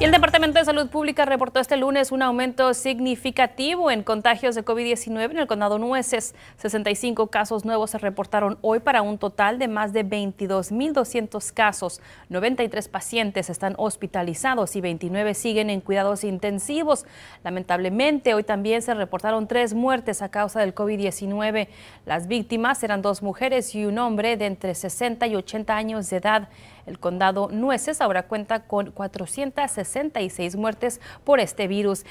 el Departamento de Salud Pública reportó este lunes un aumento significativo en contagios de COVID-19 en el condado Nueces. 65 casos nuevos se reportaron hoy para un total de más de 22.200 casos. 93 pacientes están hospitalizados y 29 siguen en cuidados intensivos. Lamentablemente, hoy también se reportaron tres muertes a causa del COVID-19. Las víctimas eran dos mujeres y un hombre de entre 60 y 80 años de edad. El condado Nueces ahora cuenta con 460 66 muertes por este virus